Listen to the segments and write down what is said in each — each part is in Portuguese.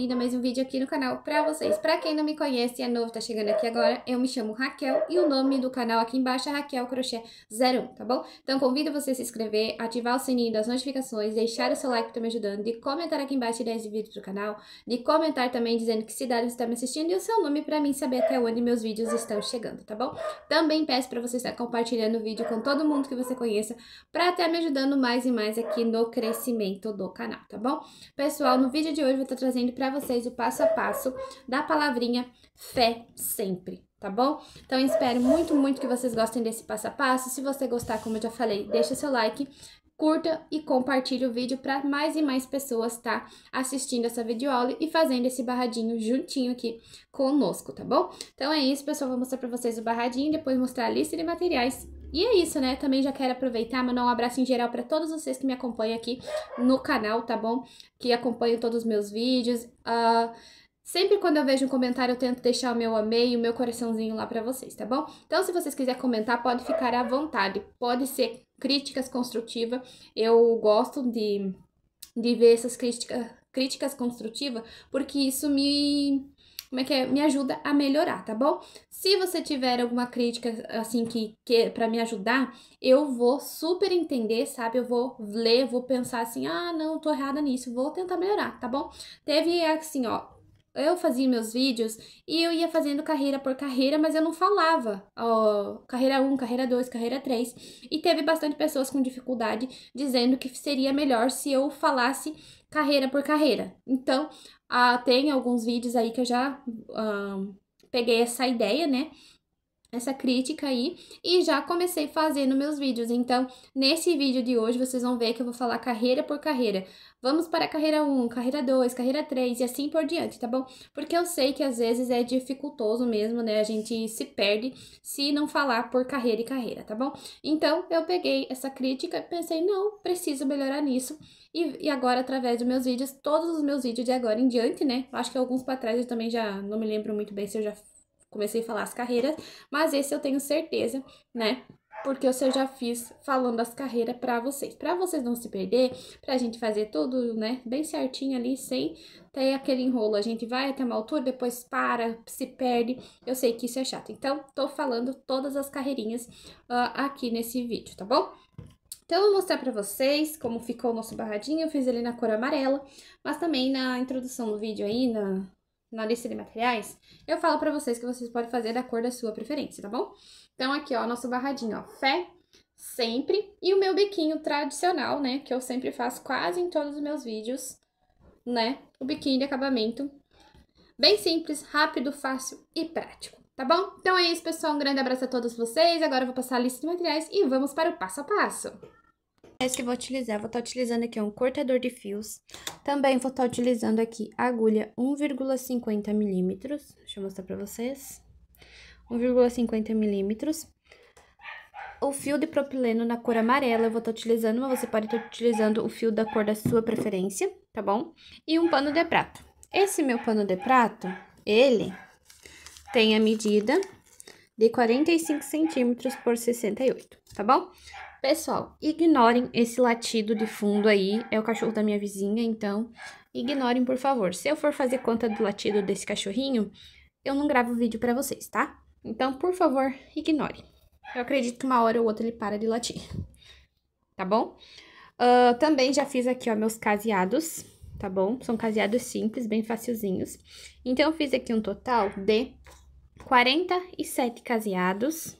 ainda mais um vídeo aqui no canal pra vocês. Pra quem não me conhece e é novo, tá chegando aqui agora, eu me chamo Raquel e o nome do canal aqui embaixo é Raquel Crochê 01, tá bom? Então convido você a se inscrever, ativar o sininho das notificações, deixar o seu like que tá me ajudando, de comentar aqui embaixo ideias de vídeo pro canal, de comentar também dizendo que cidade você tá me assistindo e o seu nome pra mim saber até onde meus vídeos estão chegando, tá bom? Também peço pra você estar compartilhando o vídeo com todo mundo que você conheça pra estar me ajudando mais e mais aqui no crescimento do canal, tá bom? Pessoal, no vídeo de hoje eu vou estar trazendo pra para vocês o passo a passo da palavrinha fé sempre, tá bom? Então, espero muito, muito que vocês gostem desse passo a passo. Se você gostar, como eu já falei, deixa seu like, curta e compartilhe o vídeo para mais e mais pessoas tá assistindo essa videoaula e fazendo esse barradinho juntinho aqui conosco, tá bom? Então é isso, pessoal, vou mostrar para vocês o barradinho, depois mostrar a lista de materiais e é isso, né? Também já quero aproveitar, mandar um abraço em geral para todos vocês que me acompanham aqui no canal, tá bom? Que acompanham todos os meus vídeos. Uh, sempre quando eu vejo um comentário, eu tento deixar o meu amei e o meu coraçãozinho lá para vocês, tá bom? Então, se vocês quiserem comentar, pode ficar à vontade. Pode ser críticas construtivas. Eu gosto de, de ver essas crítica, críticas construtivas, porque isso me como é que é, me ajuda a melhorar, tá bom? Se você tiver alguma crítica assim que, que para me ajudar, eu vou super entender, sabe? Eu vou ler, vou pensar assim: "Ah, não, tô errada nisso, vou tentar melhorar", tá bom? Teve assim, ó, eu fazia meus vídeos e eu ia fazendo carreira por carreira, mas eu não falava ó, carreira 1, carreira 2, carreira 3. E teve bastante pessoas com dificuldade dizendo que seria melhor se eu falasse carreira por carreira. Então, ah, tem alguns vídeos aí que eu já ah, peguei essa ideia, né? Essa crítica aí, e já comecei fazendo meus vídeos. Então, nesse vídeo de hoje, vocês vão ver que eu vou falar carreira por carreira. Vamos para a carreira 1, carreira 2, carreira 3 e assim por diante, tá bom? Porque eu sei que às vezes é dificultoso mesmo, né? A gente se perde se não falar por carreira e carreira, tá bom? Então, eu peguei essa crítica e pensei, não, preciso melhorar nisso e, e, agora, através dos meus vídeos, todos os meus vídeos de agora em diante, né? Acho que alguns para trás eu também já não me lembro muito bem se eu já comecei a falar as carreiras, mas esse eu tenho certeza, né? Porque eu já fiz falando as carreiras para vocês. Para vocês não se perder, pra gente fazer tudo, né, bem certinho ali, sem ter aquele enrolo. A gente vai até uma altura, depois para, se perde. Eu sei que isso é chato. Então, tô falando todas as carreirinhas uh, aqui nesse vídeo, tá bom? Então, eu vou mostrar para vocês como ficou o nosso barradinho. Eu fiz ele na cor amarela, mas também na introdução do vídeo aí, na, na lista de materiais, eu falo para vocês que vocês podem fazer da cor da sua preferência, tá bom? Então, aqui, ó, nosso barradinho, ó, fé, sempre, e o meu biquinho tradicional, né, que eu sempre faço quase em todos os meus vídeos, né, o biquinho de acabamento. Bem simples, rápido, fácil e prático, tá bom? Então é isso, pessoal, um grande abraço a todos vocês, agora eu vou passar a lista de materiais e vamos para o passo a passo. Esse que eu vou utilizar, vou estar tá utilizando aqui um cortador de fios. Também vou estar tá utilizando aqui agulha 1,50 milímetros. Deixa eu mostrar pra vocês. 1,50 milímetros. O fio de propileno na cor amarela eu vou estar tá utilizando, mas você pode estar tá utilizando o fio da cor da sua preferência, tá bom? E um pano de prato. Esse meu pano de prato, ele tem a medida de 45 centímetros por 68, tá bom? Pessoal, ignorem esse latido de fundo aí, é o cachorro da minha vizinha, então ignorem, por favor. Se eu for fazer conta do latido desse cachorrinho, eu não gravo vídeo para vocês, tá? Então, por favor, ignorem. Eu acredito que uma hora ou outra ele para de latir, tá bom? Uh, também já fiz aqui, ó, meus caseados, tá bom? São caseados simples, bem facilzinhos. Então, eu fiz aqui um total de 47 caseados,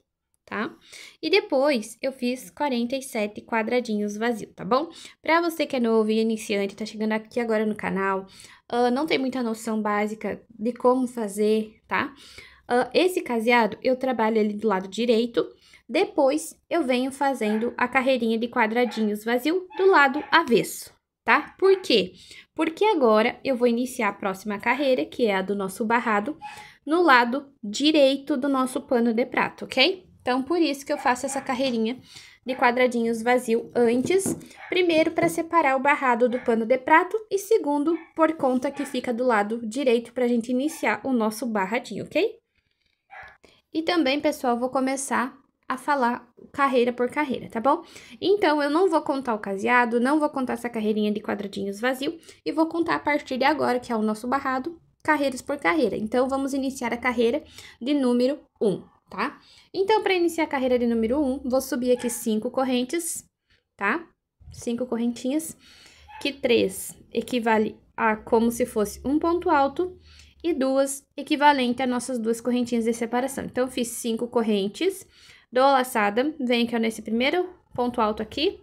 tá? E depois eu fiz 47 quadradinhos vazios, tá bom? Pra você que é novo e iniciante, tá chegando aqui agora no canal, uh, não tem muita noção básica de como fazer, tá? Uh, esse caseado eu trabalho ele do lado direito, depois eu venho fazendo a carreirinha de quadradinhos vazio do lado avesso, tá? Por quê? Porque agora eu vou iniciar a próxima carreira, que é a do nosso barrado, no lado direito do nosso pano de prato, ok? Então, por isso que eu faço essa carreirinha de quadradinhos vazio antes, primeiro para separar o barrado do pano de prato e segundo por conta que fica do lado direito para a gente iniciar o nosso barradinho, ok? E também, pessoal, vou começar a falar carreira por carreira, tá bom? Então, eu não vou contar o caseado, não vou contar essa carreirinha de quadradinhos vazio e vou contar a partir de agora, que é o nosso barrado, carreiras por carreira. Então, vamos iniciar a carreira de número 1 tá? Então, para iniciar a carreira de número 1, um, vou subir aqui cinco correntes, tá? Cinco correntinhas, que três equivale a como se fosse um ponto alto e duas equivalente a nossas duas correntinhas de separação. Então, fiz cinco correntes, dou a laçada, venho aqui nesse primeiro ponto alto aqui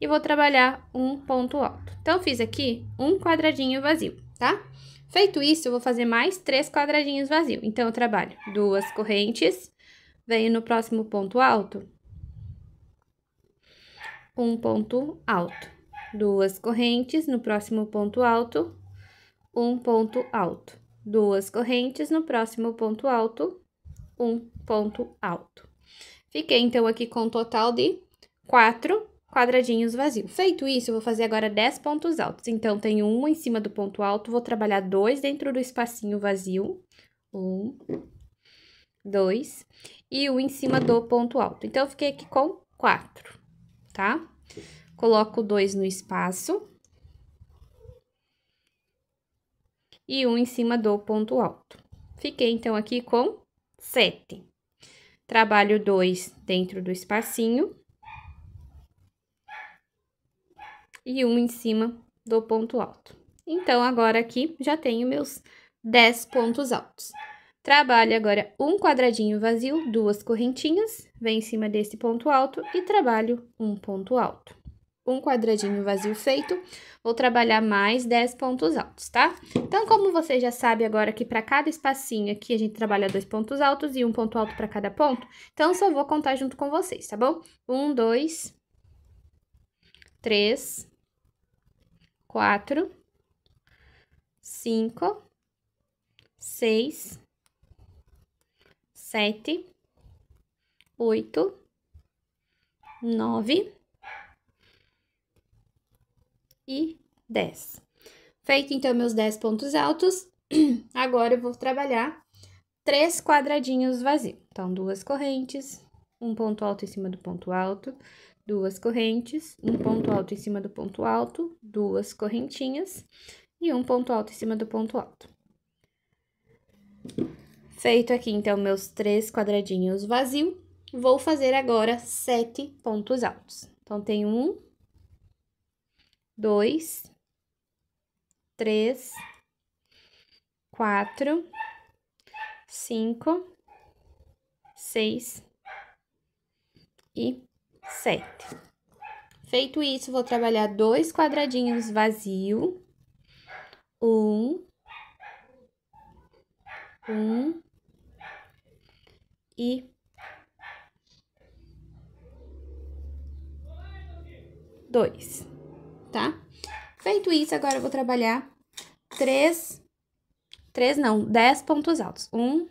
e vou trabalhar um ponto alto. Então, fiz aqui um quadradinho vazio, tá? Feito isso, eu vou fazer mais três quadradinhos vazios. Então, eu trabalho duas correntes, Venho no próximo ponto alto. Um ponto alto. Duas correntes no próximo ponto alto. Um ponto alto. Duas correntes no próximo ponto alto. Um ponto alto. Fiquei, então, aqui com um total de quatro quadradinhos vazios. Feito isso, eu vou fazer agora dez pontos altos. Então, tenho um em cima do ponto alto, vou trabalhar dois dentro do espacinho vazio. Um, dois e um em cima do ponto alto. Então, eu fiquei aqui com quatro, tá? Coloco dois no espaço. E um em cima do ponto alto. Fiquei, então, aqui com sete. Trabalho dois dentro do espacinho. E um em cima do ponto alto. Então, agora aqui já tenho meus dez pontos altos. Trabalhe agora um quadradinho vazio, duas correntinhas, vem em cima desse ponto alto e trabalho um ponto alto. Um quadradinho vazio feito, vou trabalhar mais 10 pontos altos, tá? Então, como você já sabe agora que para cada espacinho aqui a gente trabalha dois pontos altos e um ponto alto para cada ponto, então só vou contar junto com vocês, tá bom? Um, dois, três, quatro, cinco, seis, sete, oito, nove e dez. Feito, então, meus dez pontos altos, agora eu vou trabalhar três quadradinhos vazios. Então, duas correntes, um ponto alto em cima do ponto alto, duas correntes, um ponto alto em cima do ponto alto, duas correntinhas e um ponto alto em cima do ponto alto. Feito aqui, então, meus três quadradinhos vazios, vou fazer agora sete pontos altos. Então, tem um, dois, três, quatro, cinco, seis e sete. Feito isso, vou trabalhar dois quadradinhos vazio. Um, um, e dois, tá? Feito isso, agora eu vou trabalhar três, três não, dez pontos altos. Um,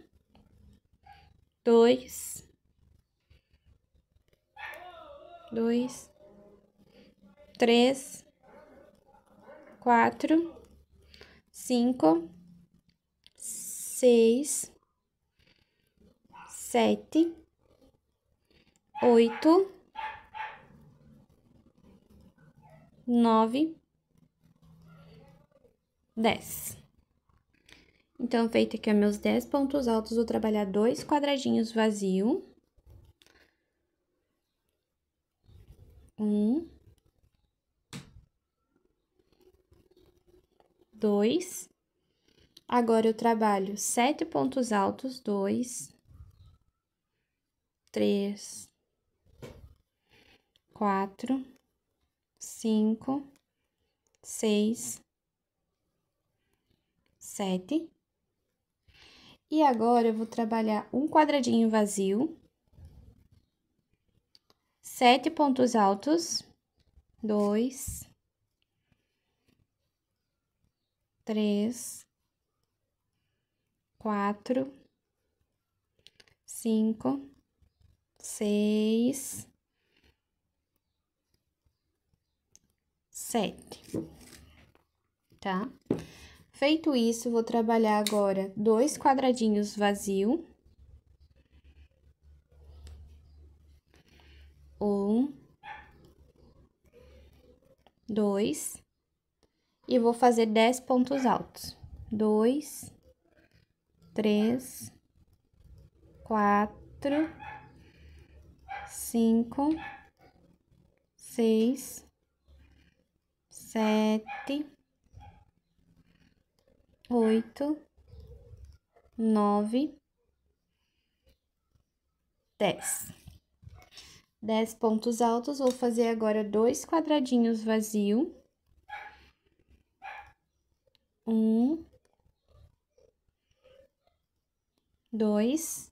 dois, dois, três, quatro, cinco, seis, sete, oito, nove, dez. Então, feito aqui meus dez pontos altos, vou trabalhar dois quadradinhos vazio. Um. Dois. Agora, eu trabalho sete pontos altos, dois três, quatro, cinco, seis, sete. E agora eu vou trabalhar um quadradinho vazio, sete pontos altos, dois, três, quatro, cinco seis, sete, tá? Feito isso, vou trabalhar agora dois quadradinhos vazio. Um, dois, e vou fazer dez pontos altos. Dois, três, quatro, cinco, seis, sete, oito, nove, dez. Dez pontos altos, vou fazer agora dois quadradinhos vazio. Um, dois,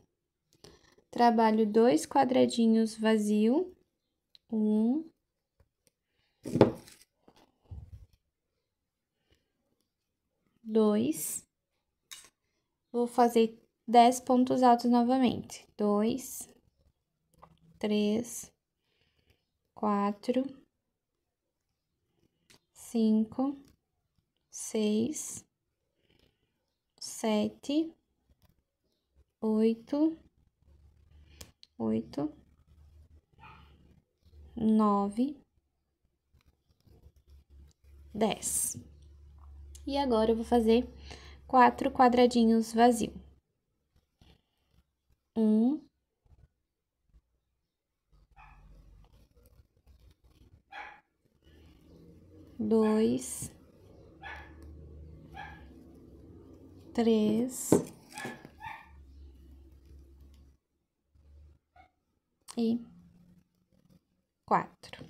Trabalho dois quadradinhos vazio. Um. Dois. Vou fazer dez pontos altos novamente. Dois. Três. Quatro. Cinco. Seis. Sete. Oito oito, nove, dez. E agora eu vou fazer quatro quadradinhos vazios. Um, dois, três. e quatro.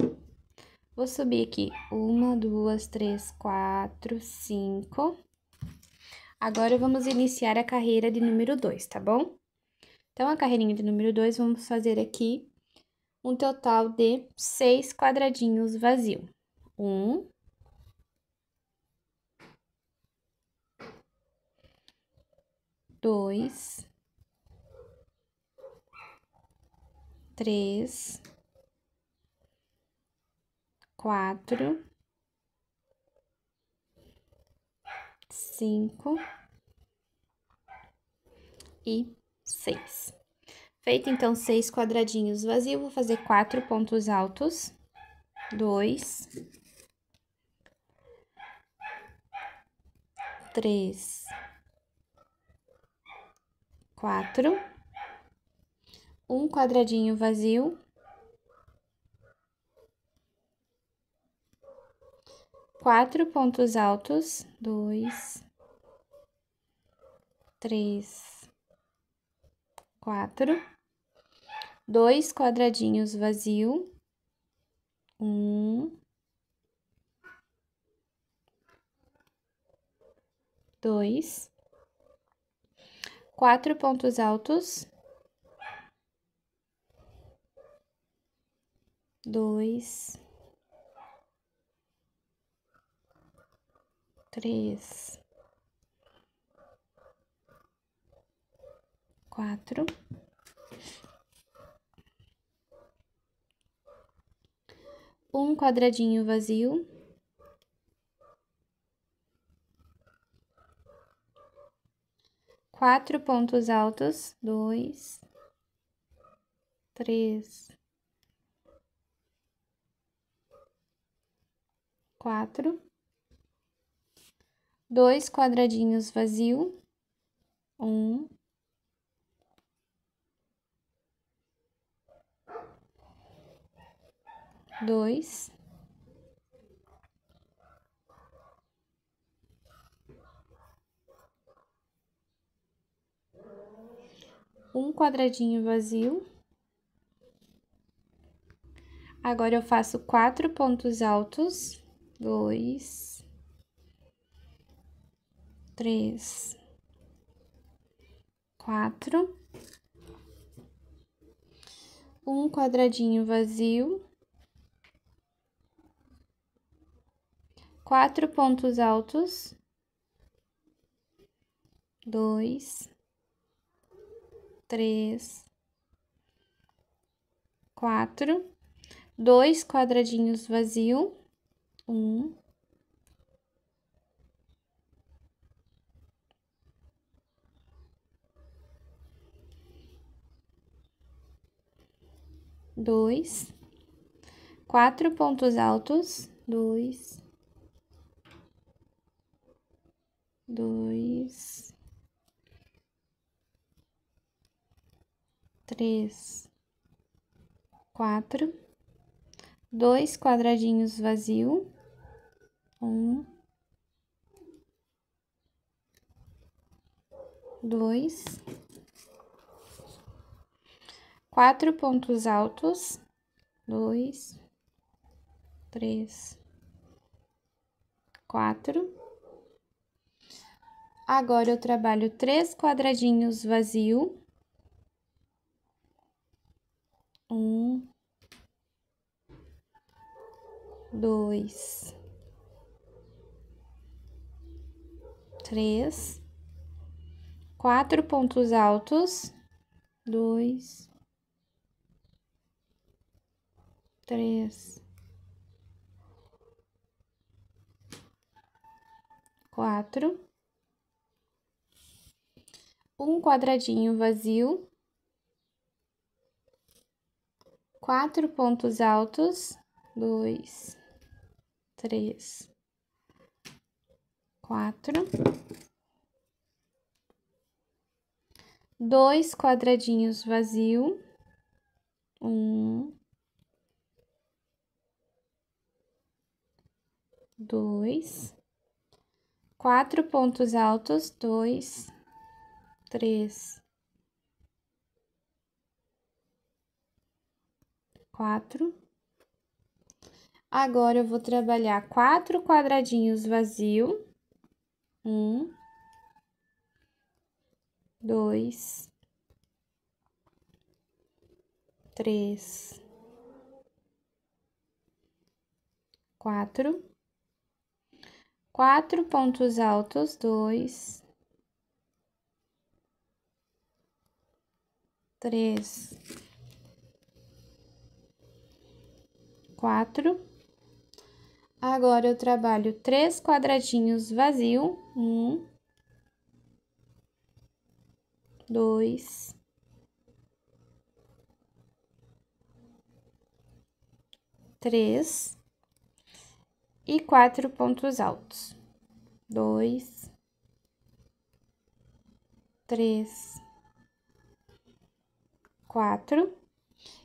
Vou subir aqui. Uma, duas, três, quatro, cinco. Agora, vamos iniciar a carreira de número dois, tá bom? Então, a carreirinha de número dois, vamos fazer aqui um total de seis quadradinhos vazio. Um. Dois. três, quatro, cinco e seis. Feito então seis quadradinhos vazios, vou fazer quatro pontos altos, dois, três, quatro um quadradinho vazio. Quatro pontos altos, dois, três, quatro, dois quadradinhos vazio, um, dois, quatro pontos altos, dois, três, quatro, um quadradinho vazio. Quatro pontos altos, dois, três, quatro, dois quadradinhos vazio, um, dois, um quadradinho vazio. Agora eu faço quatro pontos altos dois, três, quatro, um quadradinho vazio, quatro pontos altos, dois, três, quatro, dois quadradinhos vazios um dois, quatro pontos altos, dois, dois, três, quatro dois quadradinhos vazio, um, dois, quatro pontos altos, dois, três, quatro. Agora, eu trabalho três quadradinhos vazio. Um, dois, três, quatro pontos altos, dois, três, quatro, um quadradinho vazio, quatro pontos altos, dois, três, quatro. Dois quadradinhos vazio. Um. Dois. Quatro pontos altos. Dois. Três. Quatro. Agora, eu vou trabalhar quatro quadradinhos vazio. Um, dois, três, quatro, quatro pontos altos, dois, três, quatro Agora eu trabalho três quadradinhos vazio. Um, dois, três e quatro pontos altos. Dois, três, quatro.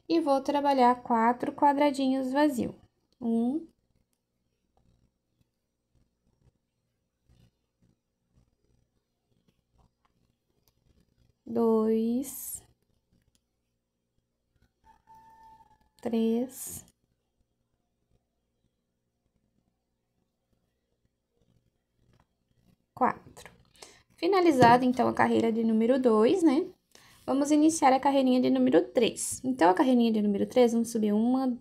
E vou trabalhar quatro quadradinhos vazio. Um, dois, três, quatro. Finalizada, então, a carreira de número dois, né? Vamos iniciar a carreirinha de número três. Então, a carreirinha de número três, vamos subir uma,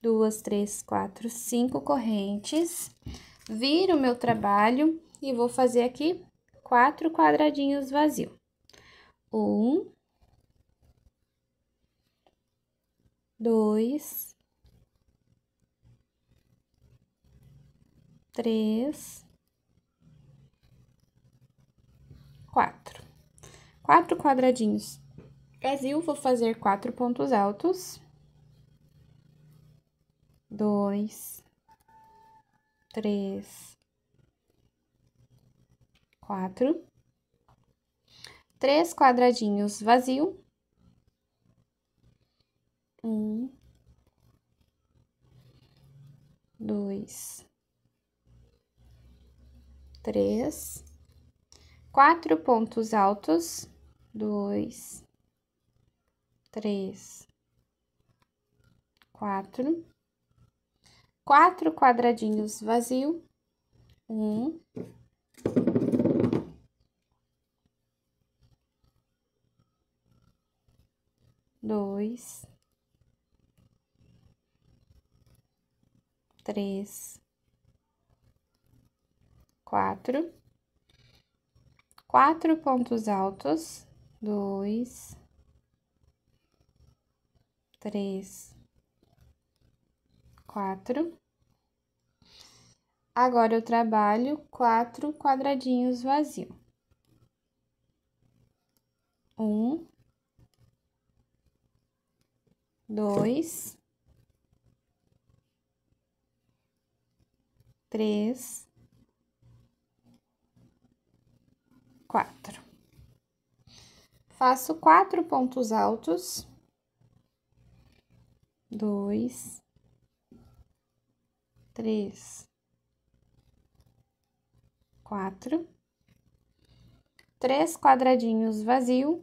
duas, três, quatro, cinco correntes. Viro o meu trabalho e vou fazer aqui quatro quadradinhos vazio Um, dois, três, quatro. Quatro quadradinhos vazio, vou fazer quatro pontos altos. Dois, três, quatro, três quadradinhos vazio, um, dois, três, quatro pontos altos, dois, três, quatro, quatro quadradinhos vazio, um, dois, três, quatro, quatro pontos altos, dois, três, quatro. Agora eu trabalho quatro quadradinhos vazios. Um, dois, três, quatro. Faço quatro pontos altos, dois, três, quatro, três quadradinhos vazio,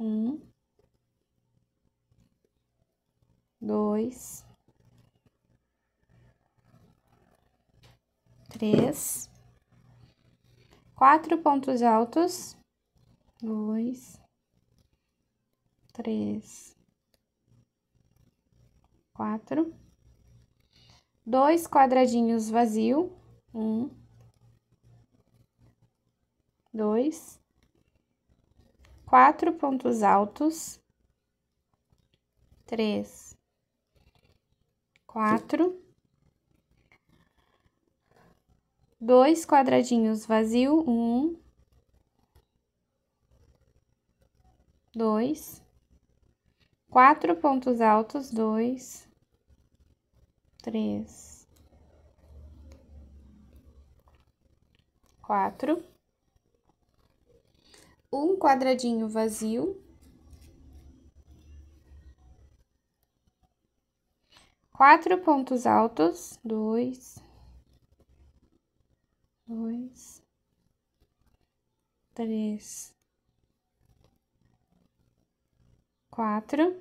um, dois, três, quatro pontos altos, dois, três, quatro, dois quadradinhos vazio, um, dois, quatro pontos altos, três, quatro, dois quadradinhos vazio, um, dois, quatro pontos altos, dois, três, quatro, um quadradinho vazio. quatro pontos altos, dois, dois, três, quatro,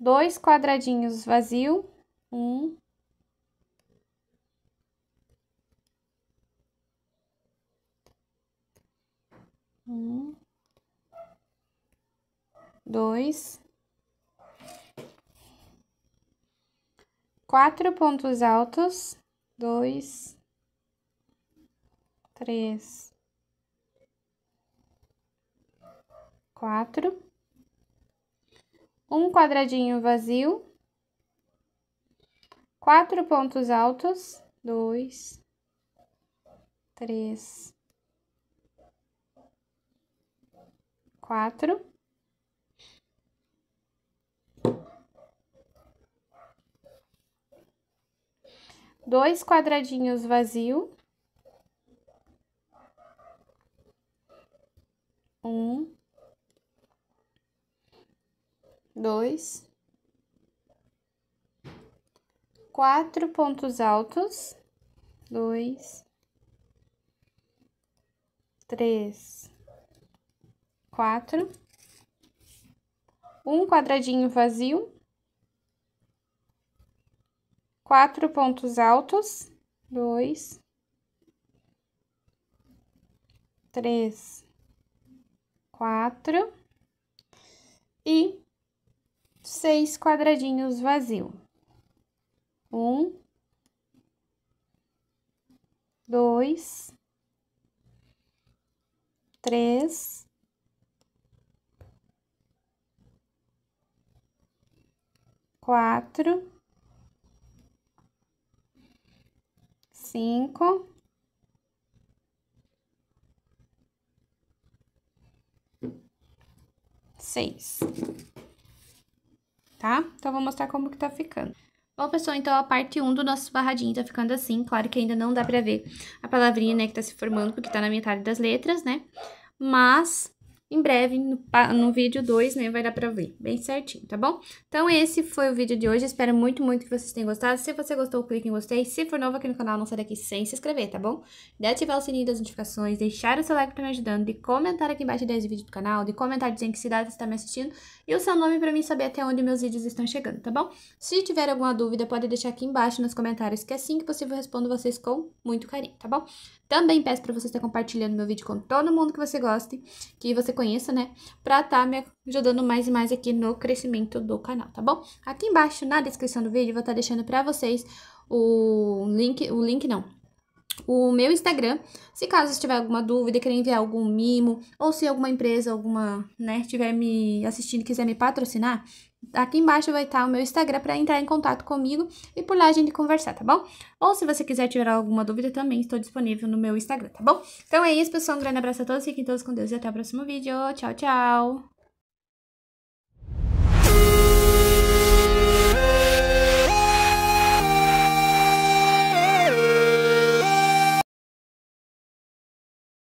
dois quadradinhos vazio, um, um, dois, quatro pontos altos, dois, três, quatro, um quadradinho vazio, quatro pontos altos, dois, três, quatro dois quadradinhos vazio, um, dois, quatro pontos altos, dois, três, quatro, um quadradinho vazio quatro pontos altos, dois, três, quatro e seis quadradinhos vazio. Um, dois, três, quatro cinco. Seis. Tá? Então, vou mostrar como que tá ficando. Bom, pessoal, então a parte 1 do nosso barradinho tá ficando assim. Claro que ainda não dá pra ver a palavrinha, né, que tá se formando, porque tá na metade das letras, né? Mas, em breve, no, no vídeo 2, né, vai dar pra ver bem certinho, tá bom? Então, esse foi o vídeo de hoje, espero muito, muito que vocês tenham gostado. Se você gostou, clique em gostei. Se for novo aqui no canal, não sai daqui sem se inscrever, tá bom? De ativar o sininho das notificações, deixar o seu like pra me ajudando, de comentar aqui embaixo desse vídeo do canal, de comentar dizendo que cidade você está me assistindo e o seu nome pra mim saber até onde meus vídeos estão chegando, tá bom? Se tiver alguma dúvida, pode deixar aqui embaixo nos comentários, que assim que possível eu respondo vocês com muito carinho, tá bom? Também peço pra vocês estar compartilhando meu vídeo com todo mundo que você goste, que você conheça, né? Pra tá me ajudando mais e mais aqui no crescimento do canal, tá bom? Aqui embaixo, na descrição do vídeo, vou estar tá deixando pra vocês o link, o link não, o meu Instagram, se caso você tiver alguma dúvida, querer enviar algum mimo, ou se alguma empresa, alguma, né, estiver me assistindo e quiser me patrocinar, Aqui embaixo vai estar o meu Instagram para entrar em contato comigo e por lá a gente conversar, tá bom? Ou se você quiser tirar alguma dúvida, também estou disponível no meu Instagram, tá bom? Então é isso, pessoal. Um grande abraço a todos, fiquem todos com Deus e até o próximo vídeo. Tchau, tchau!